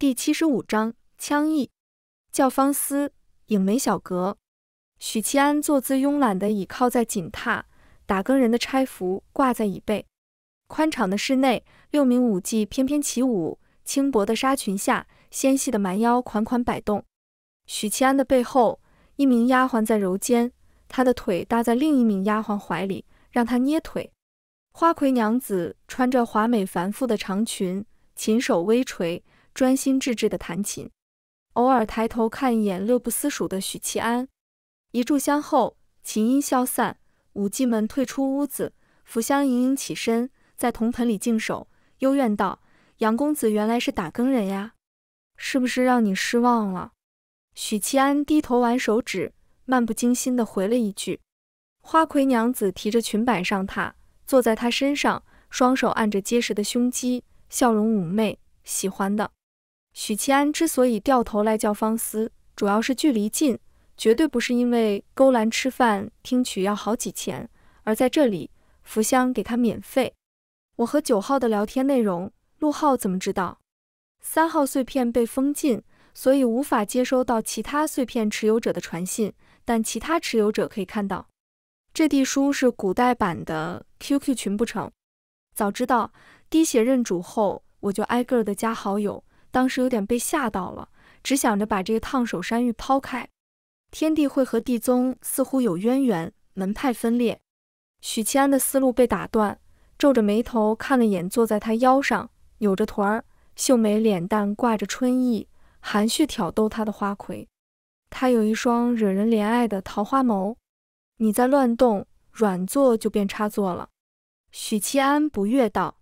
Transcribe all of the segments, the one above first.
第七十五章枪艺。教坊司影梅小阁，许七安坐姿慵懒地倚靠在锦榻，打更人的差服挂在椅背。宽敞的室内，六名舞伎翩翩起舞，轻薄的纱裙下，纤细的蛮腰款款摆动。许七安的背后，一名丫鬟在揉肩，她的腿搭在另一名丫鬟怀里，让她捏腿。花魁娘子穿着华美繁复的长裙，琴手微垂。专心致志地弹琴，偶尔抬头看一眼乐不思蜀的许七安。一炷香后，琴音消散，舞伎们退出屋子。福香盈盈起身，在铜盆里净手，幽怨道：“杨公子原来是打更人呀，是不是让你失望了？”许七安低头玩手指，漫不经心地回了一句：“花魁娘子提着裙摆上榻，坐在他身上，双手按着结实的胸肌，笑容妩媚，喜欢的。”许七安之所以掉头来叫方思，主要是距离近，绝对不是因为勾栏吃饭听曲要好几钱，而在这里福香给他免费。我和九号的聊天内容，陆浩怎么知道？三号碎片被封禁，所以无法接收到其他碎片持有者的传信，但其他持有者可以看到。这地书是古代版的 QQ 群不成？早知道滴血认主后，我就挨个的加好友。当时有点被吓到了，只想着把这个烫手山芋抛开。天地会和帝宗似乎有渊源，门派分裂。许七安的思路被打断，皱着眉头看了眼坐在他腰上扭着团儿、秀眉脸蛋挂着春意、含蓄挑逗他的花魁，他有一双惹人怜爱的桃花眸。你在乱动，软座就变插座了。许七安不悦道。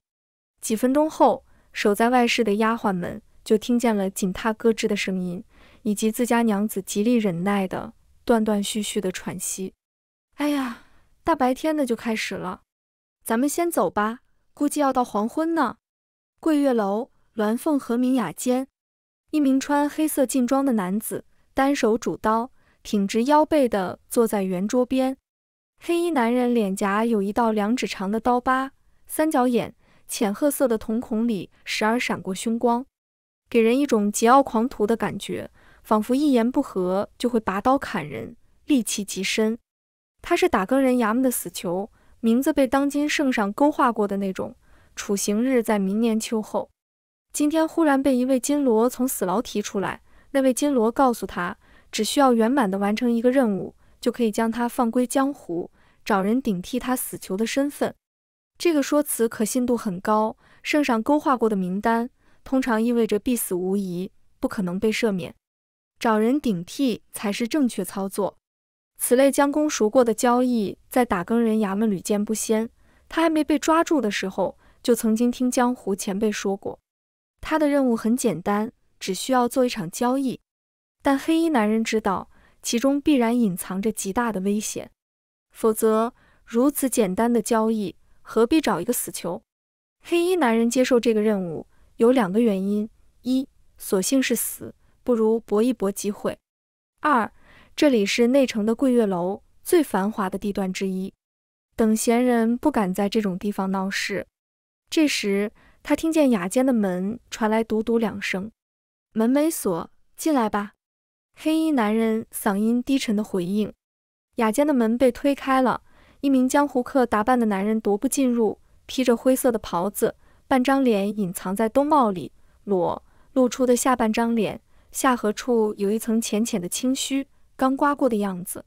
几分钟后，守在外室的丫鬟们。就听见了锦榻搁置的声音，以及自家娘子极力忍耐的断断续续的喘息。哎呀，大白天的就开始了，咱们先走吧，估计要到黄昏呢。桂月楼鸾凤和鸣雅间，一名穿黑色劲装的男子单手拄刀，挺直腰背的坐在圆桌边。黑衣男人脸颊有一道两指长的刀疤，三角眼，浅褐色的瞳孔里时而闪过凶光。给人一种桀骜狂徒的感觉，仿佛一言不合就会拔刀砍人，戾气极深。他是打更人衙门的死囚，名字被当今圣上勾画过的那种，处刑日在明年秋后。今天忽然被一位金罗从死牢提出来，那位金罗告诉他，只需要圆满的完成一个任务，就可以将他放归江湖，找人顶替他死囚的身份。这个说辞可信度很高，圣上勾画过的名单。通常意味着必死无疑，不可能被赦免，找人顶替才是正确操作。此类将功赎过的交易，在打更人衙门屡见不鲜。他还没被抓住的时候，就曾经听江湖前辈说过，他的任务很简单，只需要做一场交易。但黑衣男人知道，其中必然隐藏着极大的危险，否则如此简单的交易，何必找一个死囚？黑衣男人接受这个任务。有两个原因：一，索性是死，不如搏一搏机会；二，这里是内城的桂月楼最繁华的地段之一，等闲人不敢在这种地方闹事。这时，他听见雅间的门传来“嘟嘟”两声，门没锁，进来吧。黑衣男人嗓音低沉的回应。雅间的门被推开了，一名江湖客打扮的男人踱步进入，披着灰色的袍子。半张脸隐藏在冬帽里，裸露出的下半张脸，下颌处有一层浅浅的青须，刚刮过的样子。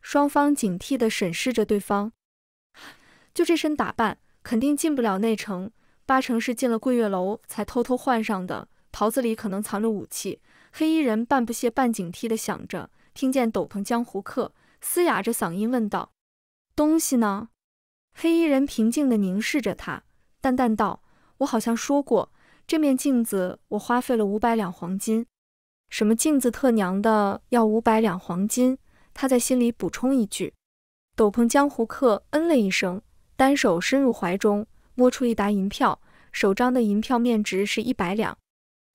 双方警惕地审视着对方，就这身打扮，肯定进不了内城，八成是进了桂月楼才偷偷换上的。桃子里可能藏着武器。黑衣人半不屑半警惕地想着，听见斗篷江湖客嘶哑着嗓音问道：“东西呢？”黑衣人平静地凝视着他，淡淡道。我好像说过，这面镜子我花费了五百两黄金。什么镜子？特娘的，要五百两黄金！他在心里补充一句。斗篷江湖客嗯了一声，单手伸入怀中，摸出一沓银票，首张的银票面值是一百两。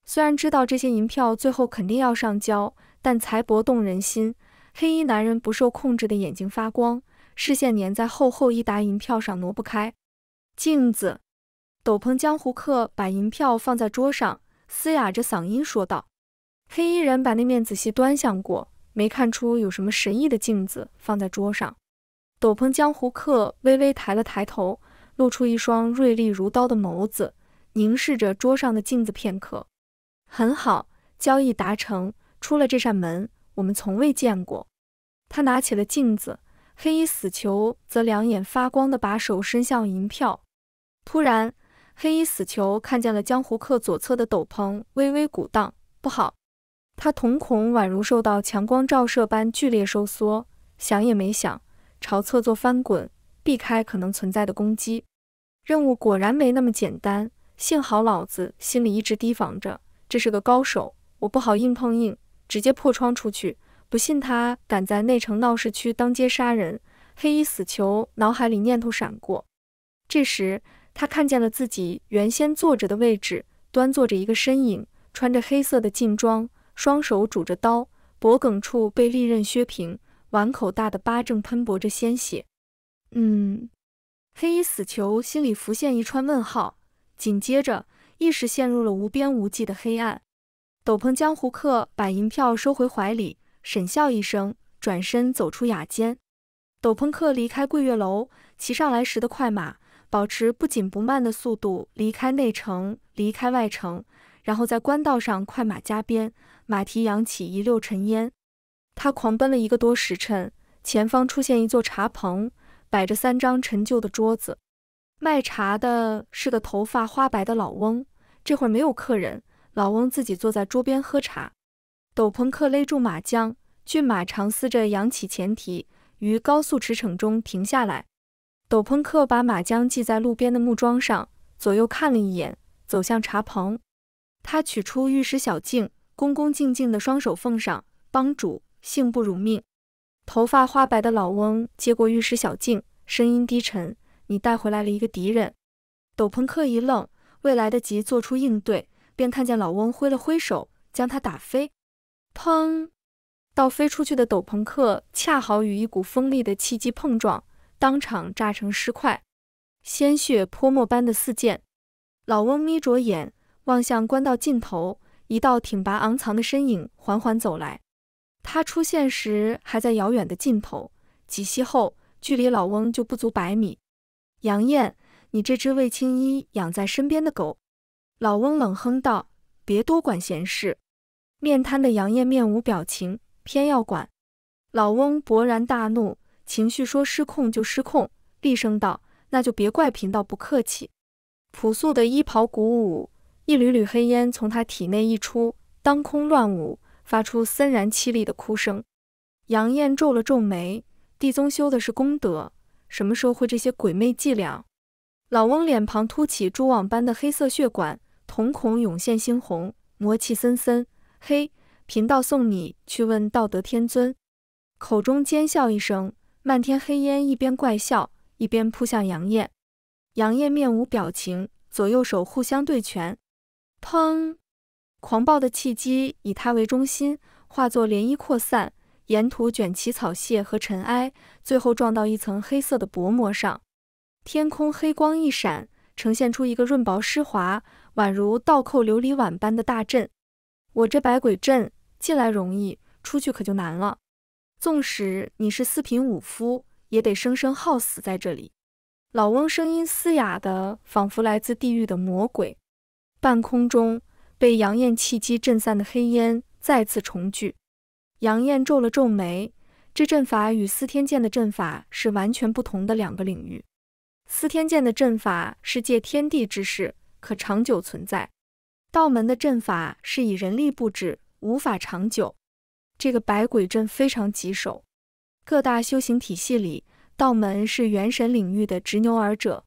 虽然知道这些银票最后肯定要上交，但财帛动人心。黑衣男人不受控制的眼睛发光，视线粘在厚厚一沓银票上挪不开。镜子。斗篷江湖客把银票放在桌上，嘶哑着嗓音说道：“黑衣人把那面仔细端详过，没看出有什么神异的镜子放在桌上。”斗篷江湖客微微抬了抬头，露出一双锐利如刀的眸子，凝视着桌上的镜子片刻。很好，交易达成。出了这扇门，我们从未见过。他拿起了镜子，黑衣死囚则两眼发光的把手伸向银票。突然。黑衣死囚看见了江湖客左侧的斗篷微微鼓荡，不好！他瞳孔宛如受到强光照射般剧烈收缩，想也没想，朝侧坐翻滚，避开可能存在的攻击。任务果然没那么简单，幸好老子心里一直提防着，这是个高手，我不好硬碰硬，直接破窗出去。不信他敢在内城闹市区当街杀人！黑衣死囚脑海里念头闪过，这时。他看见了自己原先坐着的位置，端坐着一个身影，穿着黑色的劲装，双手拄着刀，脖梗处被利刃削平，碗口大的疤正喷薄着鲜血。嗯，黑衣死囚心里浮现一串问号，紧接着意识陷入了无边无际的黑暗。斗篷江湖客把银票收回怀里，沈笑一声，转身走出雅间。斗篷客离开桂月楼，骑上来时的快马。保持不紧不慢的速度离开内城，离开外城，然后在官道上快马加鞭，马蹄扬起一溜尘烟。他狂奔了一个多时辰，前方出现一座茶棚，摆着三张陈旧的桌子。卖茶的是个头发花白的老翁，这会儿没有客人，老翁自己坐在桌边喝茶。斗篷客勒住马缰，骏马长嘶着扬起前蹄，于高速驰骋中停下来。斗篷客把马缰系在路边的木桩上，左右看了一眼，走向茶棚。他取出玉石小镜，恭恭敬敬地双手奉上。帮主幸不辱命。头发花白的老翁接过玉石小镜，声音低沉：“你带回来了一个敌人。”斗篷客一愣，未来得及做出应对，便看见老翁挥了挥手，将他打飞。砰！倒飞出去的斗篷客恰好与一股锋利的气机碰撞。当场炸成尸块，鲜血泼墨般的四溅。老翁眯着眼望向官道尽头，一道挺拔昂藏的身影缓缓走来。他出现时还在遥远的尽头，几息后距离老翁就不足百米。杨艳，你这只卫青衣养在身边的狗，老翁冷哼道：“别多管闲事。”面瘫的杨艳面无表情，偏要管。老翁勃然大怒。情绪说失控就失控，厉声道：“那就别怪贫道不客气。”朴素的衣袍鼓舞，一缕缕黑烟从他体内溢出，当空乱舞，发出森然凄厉的哭声。杨艳皱了皱眉：“地宗修的是功德，什么时候会这些鬼魅伎俩？”老翁脸庞凸起蛛网般的黑色血管，瞳孔涌现猩红，魔气森森。“嘿，贫道送你去问道德天尊。”口中尖笑一声。漫天黑烟，一边怪笑，一边扑向杨艳。杨艳面无表情，左右手互相对拳。砰！狂暴的气机以他为中心，化作涟漪扩散，沿途卷起草屑和尘埃，最后撞到一层黑色的薄膜上。天空黑光一闪，呈现出一个润薄湿滑，宛如倒扣琉璃碗般的大阵。我这百鬼阵进来容易，出去可就难了。纵使你是四品武夫，也得生生耗死在这里。老翁声音嘶哑的，仿佛来自地狱的魔鬼。半空中被杨艳气机震散的黑烟再次重聚。杨艳皱了皱眉，这阵法与四天剑的阵法是完全不同的两个领域。四天剑的阵法是借天地之势，可长久存在；道门的阵法是以人力布置，无法长久。这个百鬼阵非常棘手，各大修行体系里，道门是元神领域的执牛耳者。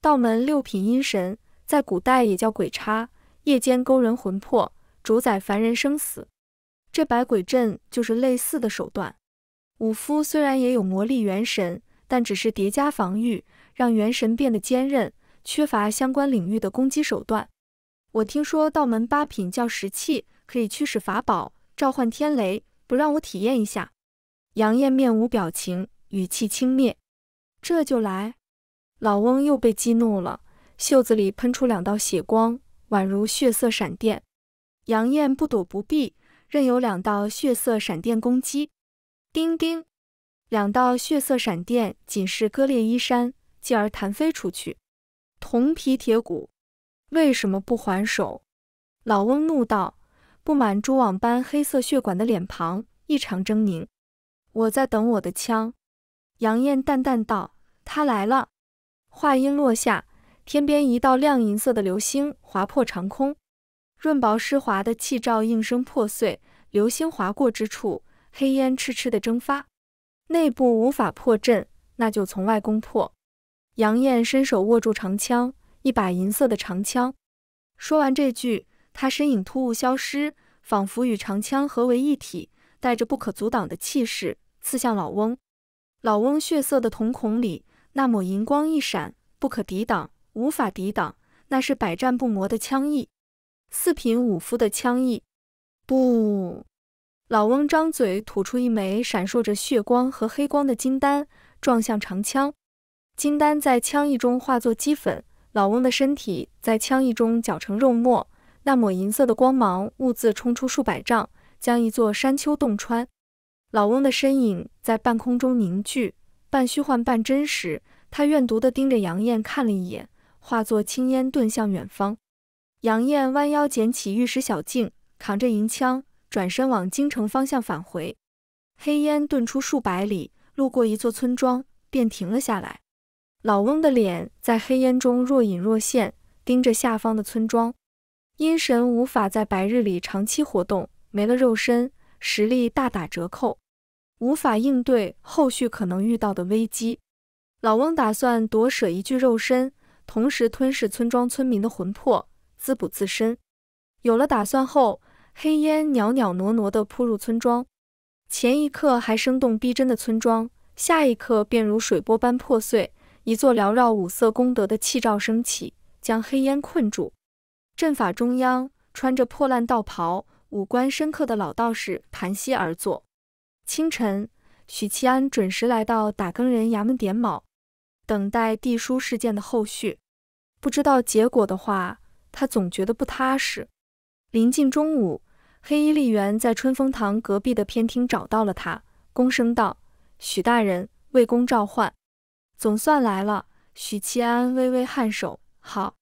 道门六品阴神，在古代也叫鬼差，夜间勾人魂魄，主宰凡人生死。这百鬼阵就是类似的手段。武夫虽然也有魔力元神，但只是叠加防御，让元神变得坚韧，缺乏相关领域的攻击手段。我听说道门八品叫石器，可以驱使法宝。召唤天雷，不让我体验一下？杨艳面无表情，语气轻蔑。这就来！老翁又被激怒了，袖子里喷出两道血光，宛如血色闪电。杨艳不躲不避，任由两道血色闪电攻击。叮叮，两道血色闪电仅是割裂衣衫，继而弹飞出去。铜皮铁骨，为什么不还手？老翁怒道。布满蛛网般黑色血管的脸庞异常狰狞。我在等我的枪。”杨艳淡淡道，“他来了。”话音落下，天边一道亮银色的流星划破长空，润薄湿滑的气罩应声破碎。流星划过之处，黑烟痴痴的蒸发。内部无法破阵，那就从外攻破。杨艳伸手握住长枪，一把银色的长枪。说完这句。他身影突兀消失，仿佛与长枪合为一体，带着不可阻挡的气势刺向老翁。老翁血色的瞳孔里，那抹银光一闪，不可抵挡，无法抵挡，那是百战不磨的枪意，四品武夫的枪意。不，老翁张嘴吐出一枚闪烁着血光和黑光的金丹，撞向长枪。金丹在枪意中化作齑粉，老翁的身体在枪意中搅成肉末。那抹银色的光芒兀自冲出数百丈，将一座山丘洞穿。老翁的身影在半空中凝聚，半虚幻半真实，他怨毒的盯着杨艳看了一眼，化作青烟遁向远方。杨艳弯腰捡起玉石小镜，扛着银枪，转身往京城方向返回。黑烟遁出数百里，路过一座村庄，便停了下来。老翁的脸在黑烟中若隐若现，盯着下方的村庄。阴神无法在白日里长期活动，没了肉身，实力大打折扣，无法应对后续可能遇到的危机。老翁打算夺舍一具肉身，同时吞噬村庄村民的魂魄，滋补自身。有了打算后，黑烟袅袅挪挪地扑入村庄，前一刻还生动逼真的村庄，下一刻便如水波般破碎。一座缭绕五色功德的气罩升起，将黑烟困住。阵法中央，穿着破烂道袍、五官深刻的老道士盘膝而坐。清晨，许七安准时来到打更人衙门点卯，等待地书事件的后续。不知道结果的话，他总觉得不踏实。临近中午，黑衣吏员在春风堂隔壁的偏厅找到了他，躬声道：“许大人，魏公召唤。”总算来了。许七安微微颔首，好。